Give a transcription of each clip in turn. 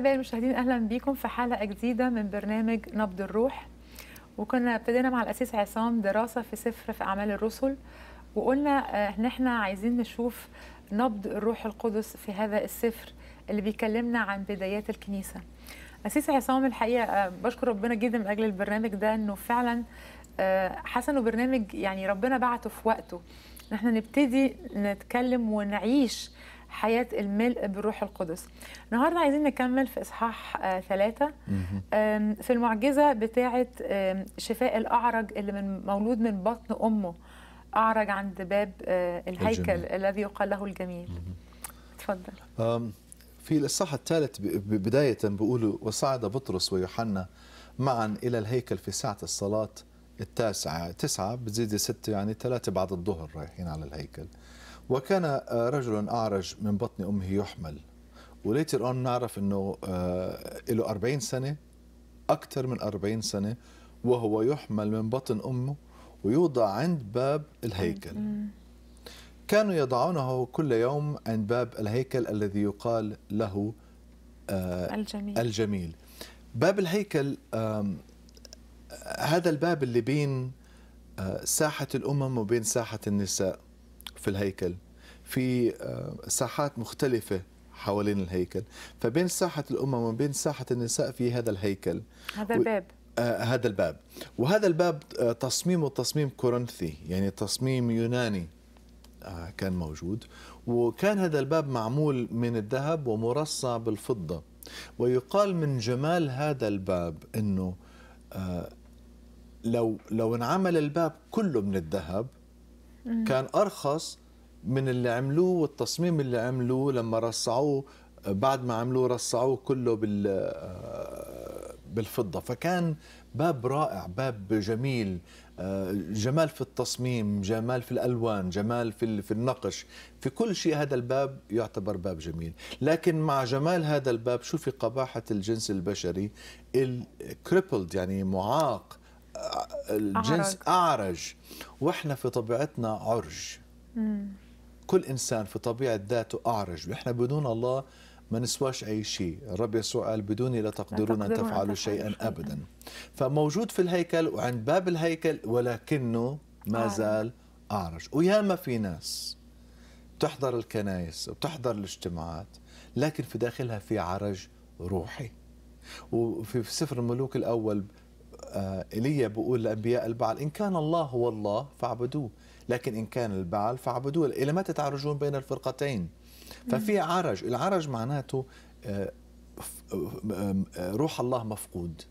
احبائي المشاهدين اهلا بيكم في حلقه جديده من برنامج نبض الروح وكنا ابتدينا مع الاسيس عصام دراسه في سفر في اعمال الرسل وقلنا آه، ان احنا عايزين نشوف نبض الروح القدس في هذا السفر اللي بيكلمنا عن بدايات الكنيسه اسيس عصام الحقيقه آه، بشكر ربنا جدا من اجل البرنامج ده انه فعلا حاسه انه برنامج يعني ربنا بعته في وقته ان احنا نبتدي نتكلم ونعيش حياة الملء بالروح القدس النهاردة عايزين نكمل في إصحاح آه، ثلاثة في المعجزة بتاعة شفاء الأعرج اللي من مولود من بطن أمه أعرج عند باب آه، الهيكل الجميل. الذي يقال له الجميل اتفضل في الإصحاح الثالث بداية بيقولوا وصعد بطرس ويوحنا معا إلى الهيكل في ساعة الصلاة التاسعة تسعة بتزيد ستة يعني ثلاثة بعد الظهر رايحين على الهيكل وكان آه، رجل أعرج من بطن أمه يحمل وليتر اون نعرف انه آه، له 40 سنه اكثر من 40 سنه وهو يحمل من بطن امه ويوضع عند باب الهيكل كانوا يضعونه كل يوم عند باب الهيكل الذي يقال له آه، الجميل, الجميل. باب الهيكل هذا الباب اللي بين ساحة الأمم وبين ساحة النساء في الهيكل في آه، ساحات مختلفة حوالين الهيكل فبين ساحة الأمة وما بين ساحة النساء في هذا الهيكل هذا الباب آه، هذا الباب وهذا الباب تصميمه آه، تصميم كورنثي يعني تصميم يوناني كان موجود وكان هذا الباب معمول من الذهب ومرصع بالفضة ويقال من جمال هذا الباب أنه لو لو انعمل الباب كله من الذهب كان ارخص من اللي عملوه والتصميم اللي عملوه لما رصعوه بعد ما عملوه رصعوه كله بال آه، بالفضه فكان باب رائع باب جميل آه، جمال في التصميم جمال في الالوان جمال في في النقش في كل شيء هذا الباب يعتبر باب جميل لكن مع جمال هذا الباب شو في قباحه الجنس البشري الكريبلد يعني معاق الجنس أعرج, أعرج. وإحنا في طبيعتنا عرج مم. كل إنسان في طبيعة ذاته أعرج وإحنا بدون الله ما نسواش أي شيء الرب يسوع قال بدوني لا تقدرون أن تفعلوا شيئا أبدا فموجود في الهيكل وعند باب الهيكل ولكنه ما زال أعرج وياما في ناس بتحضر الكنائس وبتحضر الاجتماعات لكن في داخلها في عرج روحي وفي سفر الملوك الأول ايليا آه، بيقول لانبياء البعل ان كان الله هو الله فاعبدوه لكن ان كان البعل فاعبدوه الى متى تعرجون بين الفرقتين ففي عرج العرج معناته آه، آه، روح الله مفقود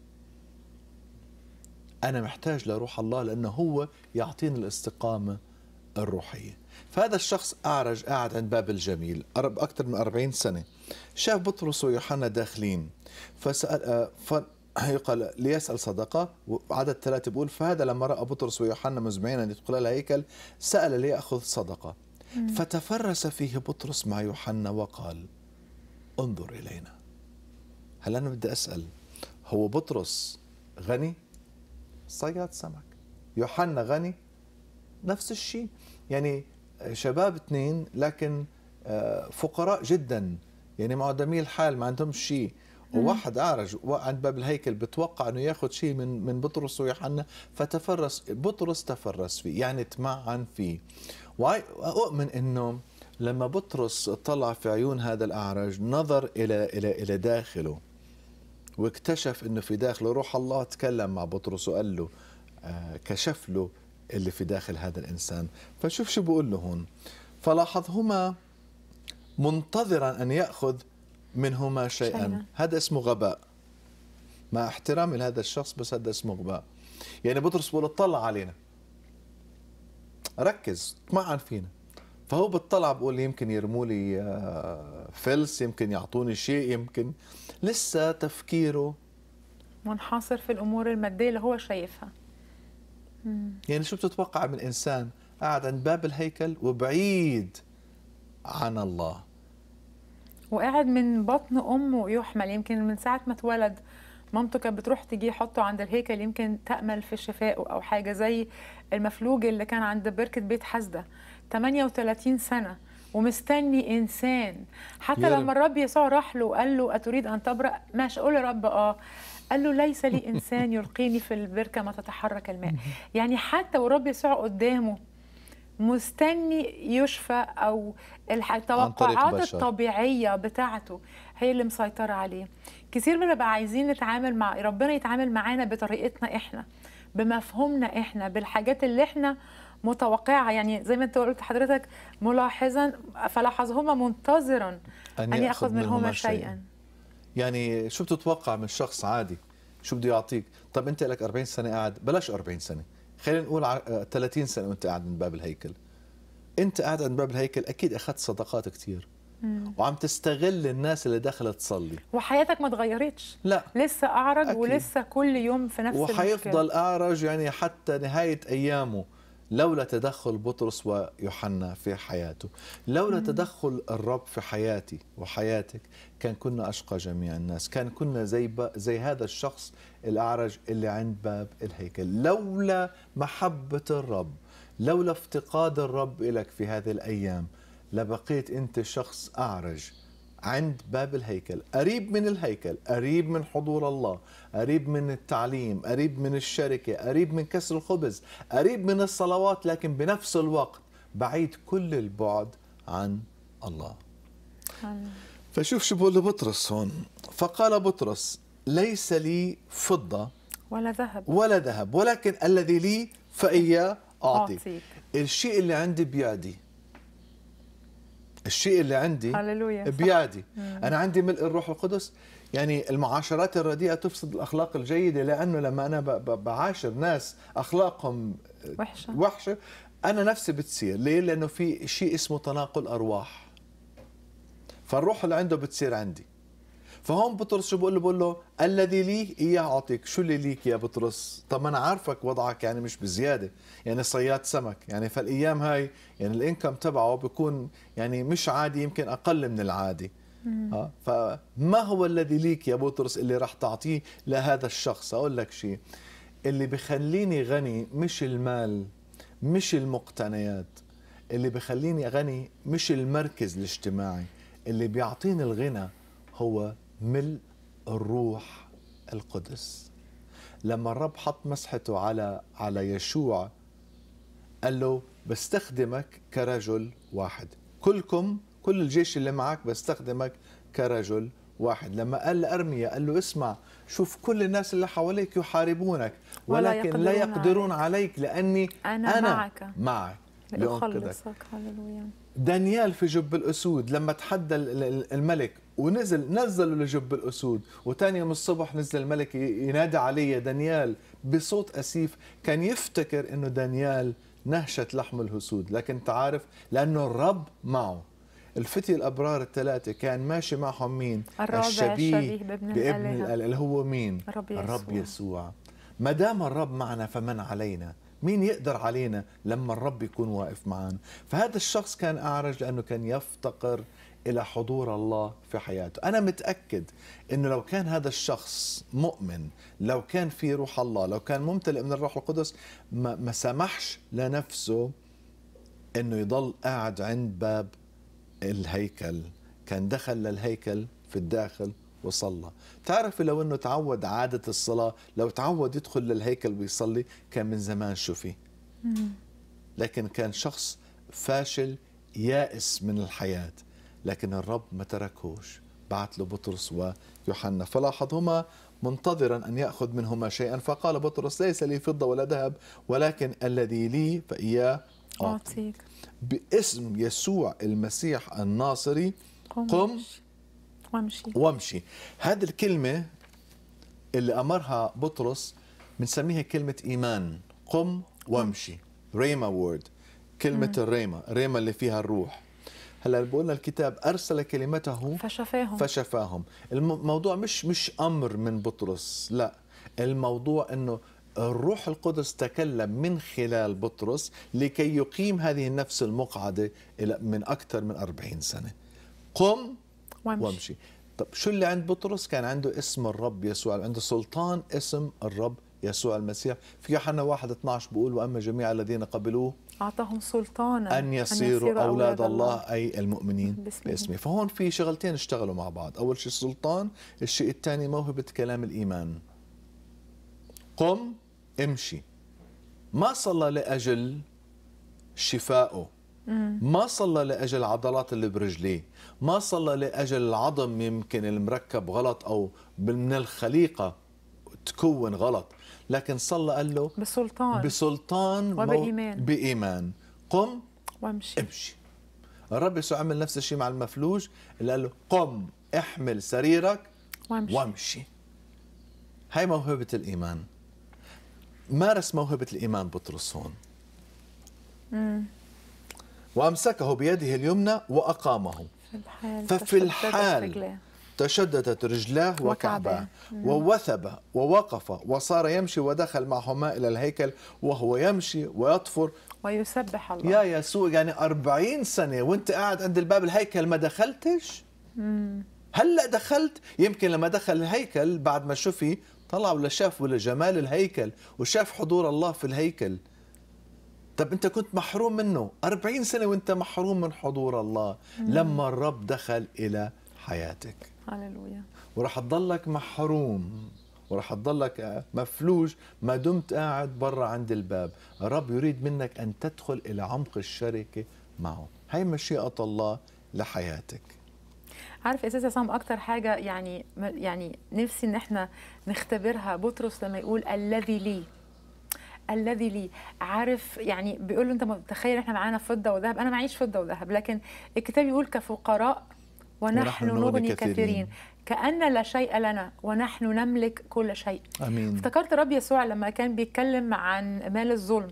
انا محتاج لروح الله لانه هو يعطيني الاستقامه الروحيه فهذا الشخص اعرج قاعد عند باب الجميل اكثر من 40 سنه شاف بطرس ويوحنا داخلين فسال قال ليسأل صدقة وعدد ثلاثة بيقول فهذا لما رأى بطرس ويوحنا مزمعين أن يدخل الهيكل سأل ليأخذ صدقة فتفرس فيه بطرس مع يوحنا وقال انظر إلينا هل أنا بدي أسأل هو بطرس غني صياد سمك يوحنا غني نفس الشيء يعني شباب اثنين لكن آه، فقراء جدا يعني معدمي الحال ما عندهم شيء وواحد أعرج عند باب الهيكل بتوقع أنه ياخذ شيء من من بطرس ويوحنا فتفرس بطرس تفرس فيه يعني تمعن فيه وأؤمن أنه لما بطرس طلع في عيون هذا الأعرج نظر إلى إلى إلى داخله واكتشف أنه في داخله روح الله تكلم مع بطرس وقال له آه، كشف له اللي في داخل هذا الإنسان فشوف شو بقول له هون فلاحظهما منتظرا أن يأخذ منهما شيئا هذا اسمه غباء مع احترامي لهذا الشخص بس هذا اسمه غباء يعني بطرس بيقول اطلع علينا ركز اطمعن فينا فهو بتطلع بقول يمكن يرموا لي آه، فلس يمكن يعطوني شيء يمكن لسه تفكيره منحصر في الامور الماديه اللي هو شايفها يعني شو بتتوقع من انسان قاعد عند باب الهيكل وبعيد عن الله وقاعد من بطن امه يحمل يمكن من ساعه ما اتولد مامته كانت بتروح تجي حطه عند الهيكل يمكن تامل في شفائه او حاجه زي المفلوج اللي كان عند بركه بيت حسده 38 سنه ومستني انسان حتى لما الرب يسوع راح له وقال له اتريد ان تبرأ ماشي قول يا رب اه قال له ليس لي انسان يلقيني في البركه ما تتحرك الماء يعني حتى والرب يسوع قدامه مستني يشفى او التوقعات الطبيعيه بتاعته هي اللي مسيطره عليه من بنبقى عايزين نتعامل مع ربنا يتعامل معانا بطريقتنا احنا بمفهومنا احنا بالحاجات اللي احنا متوقعه يعني زي ما انت قلت حضرتك ملاحظا فلاحظهما منتظرا ان ياخذ منهما شيئا يعني شو بتتوقع من شخص عادي شو بده يعطيك طب انت لك 40 سنه قاعد بلاش 40 سنه خلينا نقول 30 آه، سنه وانت قاعد من باب الهيكل انت قاعد عند باب الهيكل اكيد اخذت صدقات كثير وعم تستغل الناس اللي داخله تصلي وحياتك ما تغيرتش لا لسه اعرج أكيد. ولسه كل يوم في نفس وحيفضل المشكلة. اعرج يعني حتى نهايه ايامه لولا تدخل بطرس ويوحنا في حياته لولا نعم. تدخل الرب في حياتي وحياتك كان كنا أشقى جميع الناس كان كنا زي, زي هذا الشخص الأعرج اللي عند باب الهيكل لولا محبة الرب لولا افتقاد الرب لك في هذه الأيام لبقيت أنت شخص أعرج عند باب الهيكل قريب من الهيكل قريب من حضور الله قريب من التعليم قريب من الشركة قريب من كسر الخبز قريب من الصلوات لكن بنفس الوقت بعيد كل البعد عن الله فشوف شو بقول لبطرس هون فقال بطرس ليس لي فضة ولا ذهب ولا ذهب ولكن الذي لي فإياه أعطي أعطيك. الشيء اللي عندي بيدي الشيء اللي عندي هللويا بيادي انا عندي ملء الروح القدس يعني المعاشرات الرديئه تفسد الاخلاق الجيده لانه لما انا بعاشر ناس اخلاقهم وحشه وحشه انا نفسي بتصير ليه لانه في شيء اسمه تناقل ارواح فالروح اللي عنده بتصير عندي فهون بطرس شو بقول له بقول له الذي لي اياه اعطيك شو اللي ليك يا بطرس طب ما انا عارفك وضعك يعني مش بزياده يعني صياد سمك يعني فالايام هاي يعني الانكم تبعه بيكون يعني مش عادي يمكن اقل من العادي ها آه، فما هو الذي ليك يا بطرس اللي راح تعطيه لهذا الشخص اقول لك شيء اللي بخليني غني مش المال مش المقتنيات اللي بخليني غني مش المركز الاجتماعي اللي بيعطيني الغنى هو ملء الروح القدس لما الرب حط مسحته على على يشوع قال له بستخدمك كرجل واحد كلكم كل الجيش اللي معك بستخدمك كرجل واحد لما قال لأرميا قال له اسمع شوف كل الناس اللي حواليك يحاربونك ولكن يقدرون لا يقدرون عليك, عليك لأني أنا, أنا معك معك دانيال في جب الأسود لما تحدى الملك ونزل نزلوا لجب الاسود وثاني يوم الصبح نزل الملك ينادى علي دانيال بصوت اسيف كان يفتكر انه دانيال نهشت لحم الاسود لكن تعرف لانه الرب معه الفتي الابرار الثلاثه كان ماشي معهم مين الشبيه, الشبيه بابن, الاله اللي هو مين الرب يسوع, الرب يسوع. ما دام الرب معنا فمن علينا مين يقدر علينا لما الرب يكون واقف معنا فهذا الشخص كان أعرج لأنه كان يفتقر إلى حضور الله في حياته أنا متأكد أنه لو كان هذا الشخص مؤمن لو كان في روح الله لو كان ممتلئ من الروح القدس ما, ما سمحش لنفسه أنه يضل قاعد عند باب الهيكل كان دخل للهيكل في الداخل وصلى تعرف لو أنه تعود عادة الصلاة لو تعود يدخل للهيكل ويصلي كان من زمان شفي لكن كان شخص فاشل يائس من الحياه لكن الرب ما تركهوش بعت له بطرس ويوحنا فلاحظهما منتظرا أن يأخذ منهما شيئا فقال بطرس ليس لي فضة ولا ذهب ولكن الذي لي فإياه أعطيك باسم يسوع المسيح الناصري قم وامشي وامشي هذه الكلمة اللي أمرها بطرس بنسميها كلمة إيمان قم وامشي ريما وورد كلمة الريما ريما اللي فيها الروح هلا بقولنا الكتاب ارسل كلمته فشفاهم فشفاهم الموضوع مش مش امر من بطرس لا الموضوع انه الروح القدس تكلم من خلال بطرس لكي يقيم هذه النفس المقعدة من أكثر من أربعين سنة قم وامشي, وامشي. طب شو اللي عند بطرس كان عنده اسم الرب يسوع عنده سلطان اسم الرب يسوع المسيح في يوحنا 1 12 بيقول وأما جميع الذين قبلوه أعطاهم سلطانا أن يصيروا, أن يصيروا أولاد الله, الله أي المؤمنين باسمه. باسمه فهون في شغلتين اشتغلوا مع بعض أول شيء السلطان الشيء الثاني موهبة كلام الإيمان قم امشي ما صلى لأجل شفائه ما صلى لأجل عضلات اللي برجليه ما صلى لأجل العظم يمكن المركب غلط أو من الخليقة تكون غلط لكن صلى قال له بسلطان بسلطان وبإيمان بإيمان قم وامشي امشي الرب يسوع عمل نفس الشيء مع المفلوج اللي قال له قم احمل سريرك وامشي, وامشي. هاي موهبة الإيمان مارس موهبة الإيمان بطرس هون وأمسكه بيده اليمنى وأقامه في الحال ففي الحال تشددت رجلاه وكعباه ووثب ووقف وصار يمشي ودخل معهما إلى الهيكل وهو يمشي ويطفر ويسبح الله يا يسوع يعني أربعين سنة وانت قاعد عند الباب الهيكل ما دخلتش هلأ دخلت يمكن لما دخل الهيكل بعد ما شفي طلع ولا شاف ولا جمال الهيكل وشاف حضور الله في الهيكل طب انت كنت محروم منه 40 سنه وانت محروم من حضور الله لما الرب دخل الى حياتك هللويا وراح تضلك محروم وراح تضلك مفلوج ما دمت قاعد برا عند الباب الرب يريد منك أن تدخل إلى عمق الشركة معه هاي مشيئة الله لحياتك عارف اساس عصام اكتر حاجه يعني يعني نفسي ان احنا نختبرها بطرس لما يقول الذي لي الذي لي عارف يعني بيقول له انت متخيل احنا معانا فضه وذهب انا معيش فضه وذهب لكن الكتاب يقول كفقراء ونحن, نغني كثيرين, كأن لا شيء لنا ونحن نملك كل شيء أمين. افتكرت رب يسوع لما كان بيتكلم عن مال الظلم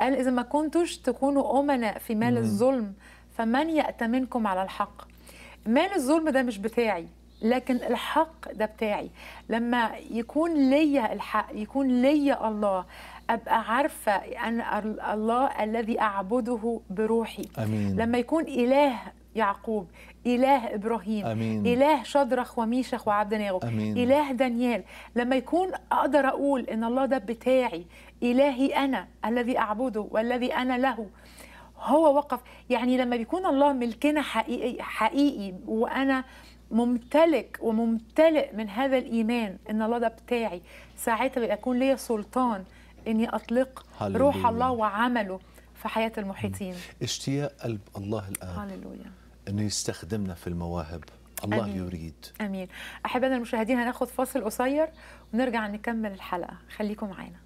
قال إذا ما كنتش تكونوا أمناء في مال مم. الظلم فمن يأتمنكم على الحق مال الظلم ده مش بتاعي لكن الحق ده بتاعي لما يكون ليا الحق يكون ليا الله ابقى عارفه ان الله الذي اعبده بروحي أمين. لما يكون اله يعقوب إله إبراهيم أمين. إله شدرخ وميشخ وعبدناغو أمين. إله دانيال لما يكون أقدر أقول إن الله ده بتاعي إلهي أنا الذي أعبده والذي أنا له هو وقف يعني لما بيكون الله ملكنا حقيقي, حقيقي وأنا ممتلك وممتلئ من هذا الإيمان إن الله ده بتاعي ساعتها بيكون ليا سلطان إني أطلق هللويا. روح الله وعمله في حياة المحيطين اشتياق قلب الله الآن هللويا انه يستخدمنا في المواهب الله أمين. يريد امين احبائنا المشاهدين هناخد فاصل قصير ونرجع نكمل الحلقه خليكم معانا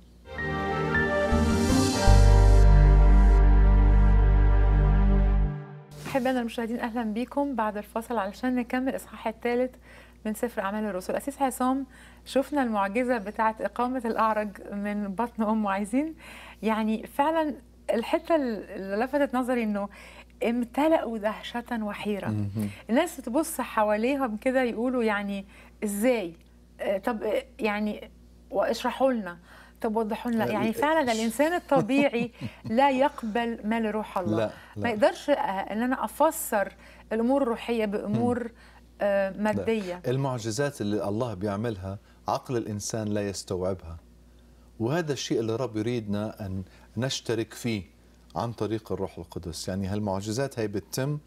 احبائنا المشاهدين اهلا بيكم بعد الفاصل علشان نكمل الاصحاح الثالث من سفر اعمال الرسل اسيس عصام شفنا المعجزه بتاعه اقامه الاعرج من بطن امه عايزين يعني فعلا الحته اللي لفتت نظري انه امتلأوا دهشة وحيرة الناس تبص حواليهم كده يقولوا يعني ازاي آه، طب آه، يعني واشرحوا لنا طب وضحوا لنا يعني فعلا الانسان الطبيعي لا يقبل ما لروح الله لا لا. ما يقدرش آه، ان انا افسر الامور الروحيه بامور ماديه لا. المعجزات اللي الله بيعملها عقل الانسان لا يستوعبها وهذا الشيء اللي رب يريدنا ان نشترك فيه عن طريق الروح القدس يعني هالمعجزات هي بتتم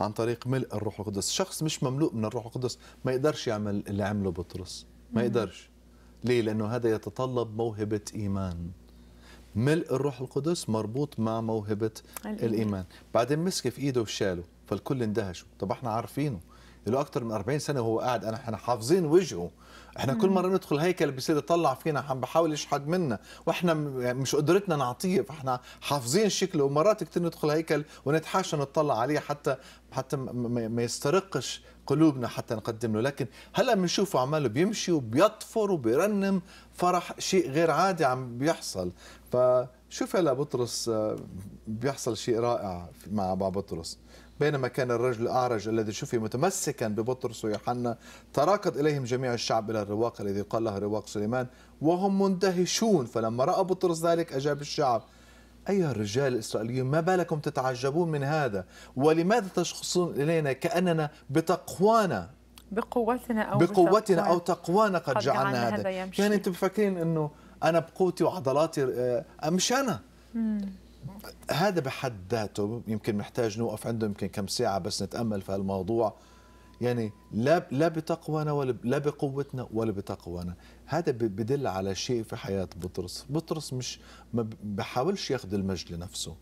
عن طريق ملء الروح القدس شخص مش مملوء من الروح القدس ما يقدرش يعمل اللي عمله بطرس ما يقدرش ليه لانه هذا يتطلب موهبه ايمان ملء الروح القدس مربوط مع موهبه الإيمان, الإيمان. بعدين مسك في ايده وشاله فالكل اندهشوا طب احنا عارفينه له اكثر من 40 سنه وهو قاعد انا احنا حافظين وجهه احنا كل مره ندخل هيكل بصير يطلع فينا عم بحاول يشحد منا واحنا يعني مش قدرتنا نعطيه فاحنا حافظين شكله ومرات كثير ندخل هيكل ونتحاشى نطلع عليه حتى حتى ما يسترقش قلوبنا حتى نقدم له لكن هلا بنشوفه عماله بيمشي وبيطفر وبيرنم فرح شيء غير عادي عم بيحصل فشوف هلا بطرس آه، بيحصل شيء رائع مع بطرس بينما كان الرجل الأعرج الذي شفي متمسكا ببطرس ويوحنا تراكض إليهم جميع الشعب إلى الرواق الذي قال له رواق سليمان وهم مندهشون فلما رأى بطرس ذلك أجاب الشعب أيها الرجال الإسرائيليون ما بالكم تتعجبون من هذا ولماذا تشخصون إلينا كأننا بتقوانا بقوتنا أو بقوتنا أو تقوانا قد, جعلنا هذا, هذا يعني أنتم مفكرين أنه أنا بقوتي وعضلاتي آه، مش أنا مم. هذا بحد ذاته يمكن محتاج نوقف عنده يمكن كم ساعة بس نتأمل في هالموضوع يعني لا لا بتقوانا ولا لا بقوتنا ولا بتقوانا هذا بدل على شيء في حياة بطرس بطرس مش ما بحاولش ياخذ المجد لنفسه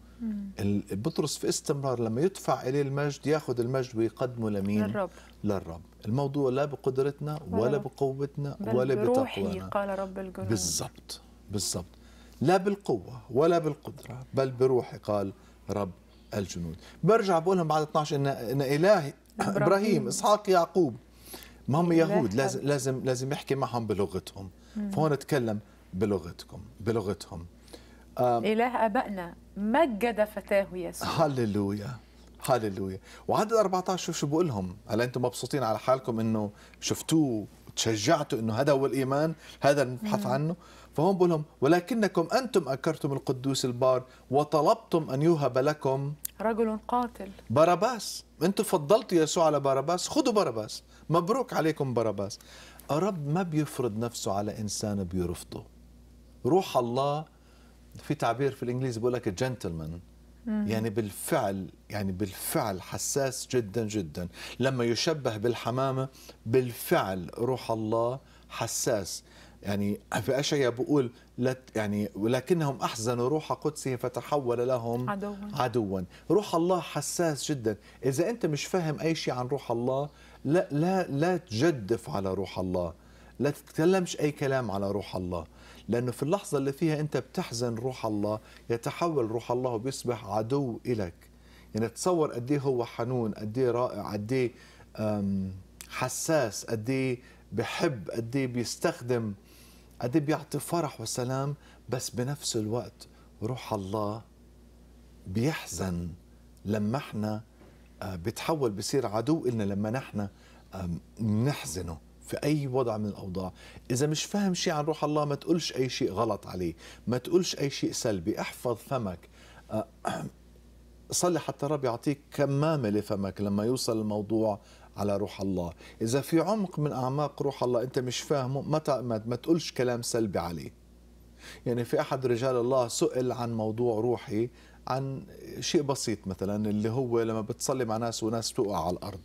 بطرس في استمرار لما يدفع إليه المجد ياخذ المجد ويقدمه لمين للرب للرب الموضوع لا بقدرتنا ولا بقوتنا ولا بتقوانا قال رب الجنود بالضبط بالضبط لا بالقوة ولا بالقدرة بل بروحي قال رب الجنود برجع بقولهم بعد 12 إن, إن إلهي إبراهيم إسحاق يعقوب ما هم يهود لازم لازم لازم يحكي معهم بلغتهم فهون تكلم بلغتكم بلغتهم إله أبائنا مجد فتاه يسوع هللويا هللويا وعدد 14 شوف شو بقول لهم هل انتم مبسوطين على حالكم انه شفتوه وتشجعتوا انه هذا هو الايمان هذا اللي بنبحث عنه فهون بقولهم لهم ولكنكم أنتم أكرتم القدوس البار وطلبتم أن يوهب لكم رجل قاتل باراباس أنتم فضلتوا يسوع على باراباس خذوا باراباس مبروك عليكم باراباس الرب ما بيفرض نفسه على إنسان بيرفضه روح الله في تعبير في الإنجليزي بيقول لك جنتلمان يعني بالفعل يعني بالفعل حساس جدا جدا لما يشبه بالحمامة بالفعل روح الله حساس يعني في اشعيا بقول يعني ولكنهم أحزنوا روح قدسه فتحول لهم عدوا. عدوا روح الله حساس جدا إذا أنت مش فاهم أي شيء عن روح الله لا, لا, لا تجدف على روح الله لا تتكلمش أي كلام على روح الله لأنه في اللحظة اللي فيها أنت بتحزن روح الله يتحول روح الله وبيصبح عدو لك يعني تصور قد إيه هو حنون قد إيه رائع قد إيه، حساس قد بحب قد بيستخدم قد إيه بيعطي فرح وسلام بس بنفس الوقت روح الله بيحزن لما احنا آه، بتحول بصير عدو إلنا لما نحن نحزنه في أي وضع من الأوضاع إذا مش فاهم شيء عن روح الله ما تقولش أي شيء غلط عليه ما تقولش أي شيء سلبي احفظ فمك آه، صلي حتى الرب يعطيك كمامة لفمك لما يوصل الموضوع على روح الله إذا في عمق من أعماق روح الله أنت مش فاهمه ما ما تقولش كلام سلبي عليه يعني في أحد رجال الله سئل عن موضوع روحي عن شيء بسيط مثلا اللي هو لما بتصلي مع ناس وناس تقع على الأرض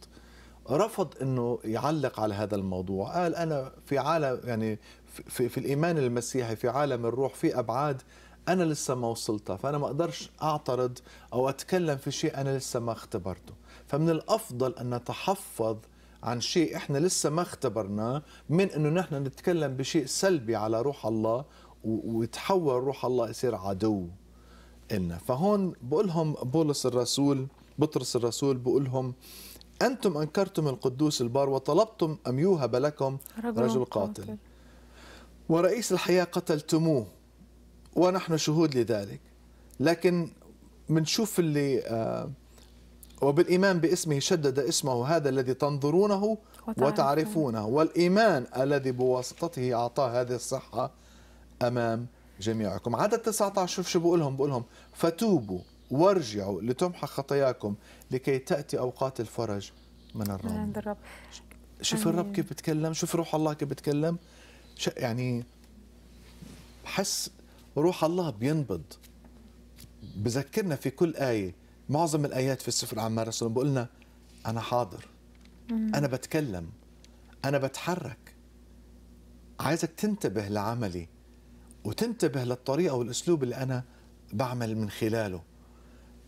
رفض انه يعلق على هذا الموضوع قال انا في عالم يعني في, في الايمان المسيحي في عالم الروح في ابعاد انا لسه ما وصلتها فانا ما اقدرش اعترض او اتكلم في شيء انا لسه ما اختبرته فمن الافضل ان نتحفظ عن شيء احنا لسه ما اختبرناه من انه نحن نتكلم بشيء سلبي على روح الله ويتحول روح الله يصير عدو لنا فهون بقولهم بولس الرسول بطرس الرسول بقولهم أنتم أنكرتم القدوس البار وطلبتم أن يوهب لكم رجل قاتل ورئيس الحياة قتلتموه ونحن شهود لذلك لكن منشوف اللي آه وبالإيمان باسمه شدد اسمه هذا الذي تنظرونه وتعرفونه والإيمان الذي بواسطته أعطاه هذه الصحة أمام جميعكم عدد 19 شوف شو بقول لهم بقول لهم فتوبوا وارجعوا لتمحى خطاياكم لكي تأتي أوقات الفرج من الرب من عند الرب شوف الرب كيف بتكلم شوف روح الله كيف بتكلم يعني حس روح الله بينبض بذكرنا في كل آية معظم الايات في السفر عن صلى بقول لنا انا حاضر انا بتكلم انا بتحرك عايزك تنتبه لعملي وتنتبه للطريقه والاسلوب اللي انا بعمل من خلاله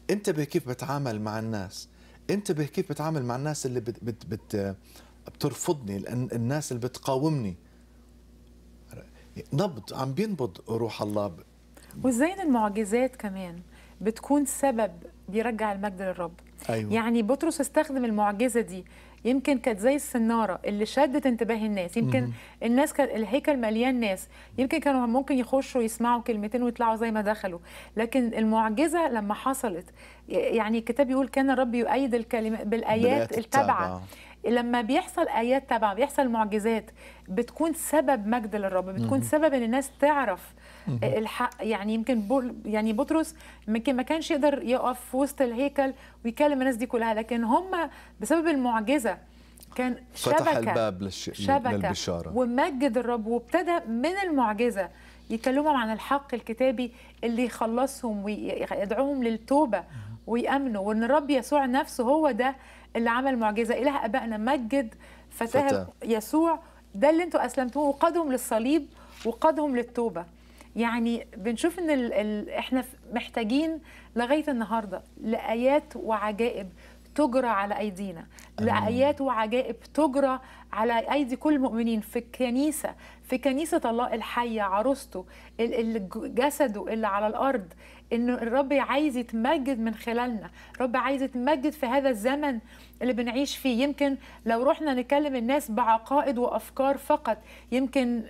انتبه كيف بتعامل مع الناس انتبه كيف بتعامل مع الناس اللي بت بت بت بترفضني الناس اللي بتقاومني نبض عم بينبض روح الله وزين المعجزات كمان بتكون سبب بيرجع المجد للرب أيوة. يعني بطرس استخدم المعجزه دي يمكن كانت زي السناره اللي شدت انتباه الناس يمكن مم. الناس كان الهيكل مليان ناس يمكن كانوا ممكن يخشوا يسمعوا كلمتين ويطلعوا زي ما دخلوا لكن المعجزه لما حصلت يعني الكتاب يقول كان الرب يؤيد الكلمه بالايات التابعه لما بيحصل ايات تابعه بيحصل معجزات بتكون سبب مجد للرب بتكون مم. سبب ان الناس تعرف الحق يعني يمكن بول يعني بطرس يمكن ما كانش يقدر يقف في وسط الهيكل ويكلم الناس دي كلها لكن هم بسبب المعجزه كان شبكه فتح الباب للش... شبكة للبشارة ومجد الرب وابتدى من المعجزة يكلمهم عن الحق الكتابي اللي يخلصهم ويدعوهم للتوبة ويأمنوا وإن الرب يسوع نفسه هو ده اللي عمل معجزة إله أبائنا مجد فتاه يسوع ده اللي انتوا أسلمتوه وقادهم للصليب وقادهم للتوبة يعني بنشوف ان الـ الـ احنا محتاجين لغايه النهارده لايات وعجائب تجرى على ايدينا لايات وعجائب تجرى على ايدي كل المؤمنين في الكنيسه في كنيسه الله الحيه عروسته جسده اللي على الارض انه الرب عايز يتمجد من خلالنا الرب عايز يتمجد في هذا الزمن اللي بنعيش فيه يمكن لو رحنا نكلم الناس بعقائد وافكار فقط يمكن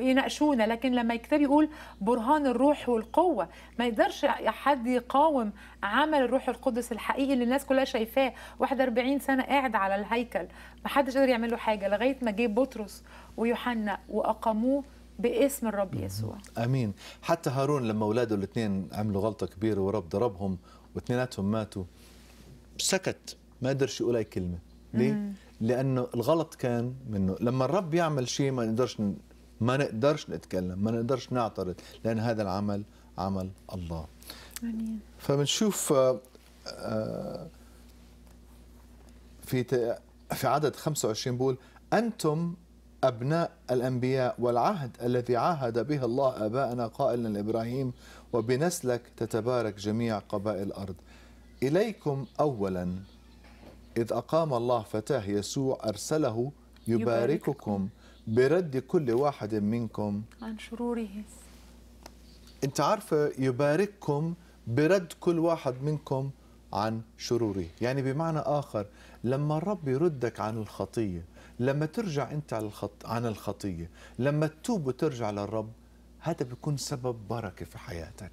يناقشونا لكن لما الكتاب يقول برهان الروح والقوه ما يقدرش حد يقاوم عمل الروح القدس الحقيقي اللي الناس كلها شايفاه 41 سنه قاعد على الهيكل ما حدش قدر يعمل له حاجه لغايه ما جه بطرس ويوحنا واقاموه باسم الرب يسوع امين حتى هارون لما اولاده الاثنين عملوا غلطه كبيره ورب ضربهم واثنيناتهم ماتوا سكت ما قدرش يقول اي كلمه ليه مم. لانه الغلط كان منه لما الرب يعمل شيء ما نقدرش ما نقدرش نتكلم ما نقدرش نعترض لان هذا العمل عمل الله امين فبنشوف آه، آه، في في عدد 25 بقول انتم أبناء الأنبياء والعهد الذي عاهد به الله أباءنا قائلا لإبراهيم وبنسلك تتبارك جميع قبائل الأرض إليكم أولا إذ أقام الله فتاه يسوع أرسله يبارككم برد كل واحد منكم عن شروره أنت عارفة يبارككم برد كل واحد منكم عن شروره يعني بمعنى آخر لما الرب يردك عن الخطية لما ترجع أنت على الخط عن الخطية لما تتوب وترجع للرب هذا بيكون سبب بركة في حياتك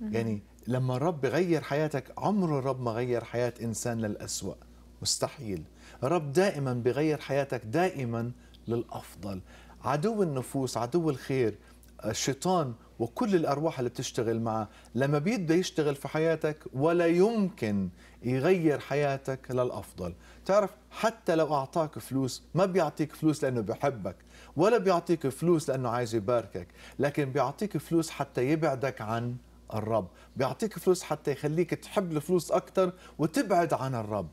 يعني لما الرب يغير حياتك عمر الرب ما غير حياة إنسان للأسوأ مستحيل الرب دائما بغير حياتك دائما للأفضل عدو النفوس عدو الخير الشيطان وكل الارواح اللي بتشتغل معه لما بيبدا يشتغل في حياتك ولا يمكن يغير حياتك للافضل تعرف حتى لو اعطاك فلوس ما بيعطيك فلوس لانه بحبك ولا بيعطيك فلوس لانه عايز يباركك لكن بيعطيك فلوس حتى يبعدك عن الرب بيعطيك فلوس حتى يخليك تحب الفلوس اكثر وتبعد عن الرب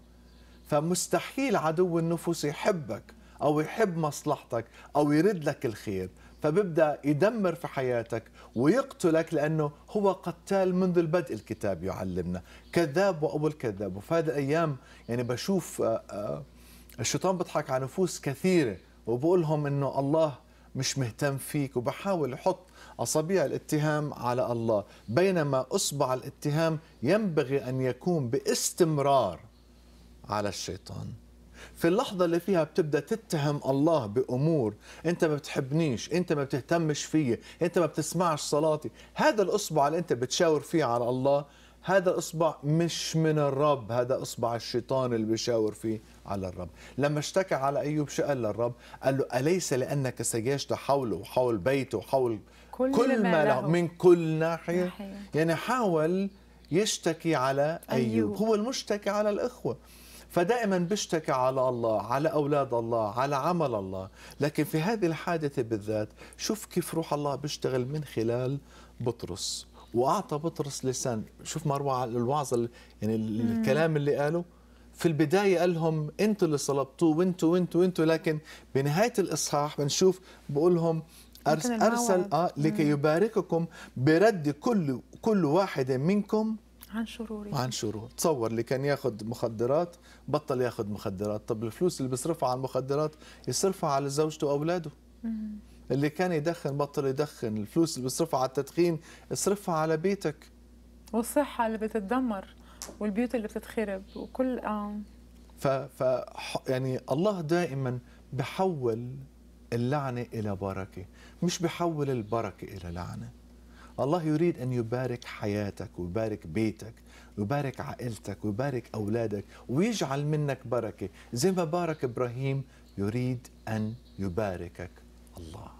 فمستحيل عدو النفوس يحبك او يحب مصلحتك او يرد لك الخير فبيبدا يدمر في حياتك ويقتلك لانه هو قتال منذ البدء الكتاب يعلمنا كذاب وابو الكذاب وفي هذه الايام يعني بشوف آه، آه، الشيطان بيضحك على نفوس كثيره وبقول لهم انه الله مش مهتم فيك وبحاول احط اصابيع الاتهام على الله بينما اصبع الاتهام ينبغي ان يكون باستمرار على الشيطان في اللحظة اللي فيها بتبدأ تتهم الله بأمور أنت ما بتحبنيش أنت ما بتهتمش فيا أنت ما بتسمعش صلاتي هذا الأصبع اللي أنت بتشاور فيه على الله هذا اصبع مش من الرب هذا اصبع الشيطان اللي بيشاور فيه على الرب لما اشتكى على ايوب قال للرب قال له اليس لانك سجاشت حوله وحول بيته وحول كل, كل ما له من كل ناحيه, ناحية. يعني حاول يشتكي على ايوب, أيوب. هو المشتكي على الاخوه فدائما بيشتكى على الله على أولاد الله على عمل الله لكن في هذه الحادثة بالذات شوف كيف روح الله بيشتغل من خلال بطرس وأعطى بطرس لسان شوف مروة الوعظ يعني الكلام اللي قاله في البداية قال لهم انتوا اللي صلبتوه وانتوا وانتوا وانتوا لكن بنهاية الإصحاح بنشوف بقول لهم أرسل, أرسل آه لكي يبارككم برد كل كل واحد منكم عن شرور عن شرور تصور اللي كان ياخذ مخدرات بطل ياخذ مخدرات طب الفلوس اللي بيصرفها على المخدرات يصرفها على زوجته واولاده اللي كان يدخن بطل يدخن الفلوس اللي بيصرفها على التدخين اصرفها على بيتك والصحة اللي بتتدمر والبيوت اللي بتتخرب وكل آه. ف... ف يعني الله دائما بحول اللعنة إلى بركة مش بحول البركة إلى لعنة الله يريد أن يبارك حياتك ويبارك بيتك ويبارك عائلتك ويبارك أولادك ويجعل منك بركة زي ما بارك إبراهيم يريد أن يباركك الله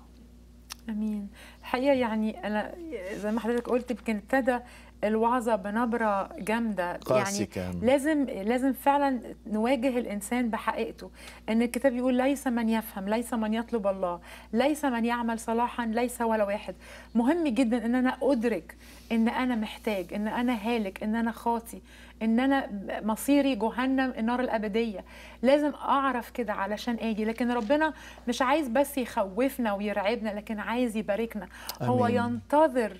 امين الحقيقه يعني انا زي ما حضرتك قلت يمكن ابتدى الوعظة بنبرة جامدة يعني كان. لازم لازم فعلا نواجه الإنسان بحقيقته إن الكتاب يقول ليس من يفهم ليس من يطلب الله ليس من يعمل صلاحا ليس ولا واحد مهم جدا إن أنا أدرك إن أنا محتاج إن أنا هالك إن أنا خاطي إن أنا مصيري جهنم النار الأبدية لازم أعرف كده علشان أجي لكن ربنا مش عايز بس يخوفنا ويرعبنا لكن عايز يباركنا أمين. هو ينتظر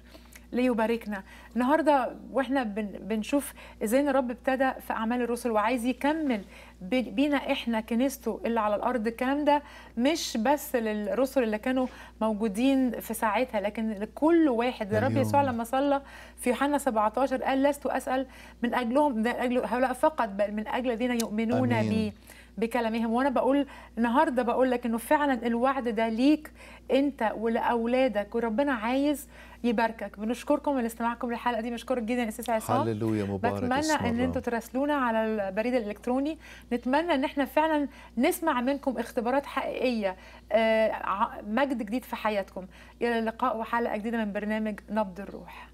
ليباركنا النهارده واحنا بنشوف ازاي ان الرب ابتدى في اعمال الرسل وعايز يكمل بينا احنا كنيسته اللي على الارض الكلام ده مش بس للرسل اللي كانوا موجودين في ساعتها لكن لكل واحد الرب يسوع أيوه. لما صلى في يوحنا 17 قال لست اسال من اجلهم من اجل هؤلاء فقط بل من اجل الذين يؤمنون بي بكلامهم وانا بقول النهارده بقول لك انه فعلا الوعد ده ليك انت ولاولادك وربنا عايز يباركك بنشكركم لاستماعكم للحلقه دي بشكرك جدا استاذ عصام هللويا مبارك بتمنى ان انتم تراسلونا على البريد الالكتروني نتمنى ان احنا فعلا نسمع منكم اختبارات حقيقيه آه، مجد جديد في حياتكم الى اللقاء وحلقه جديده من برنامج نبض الروح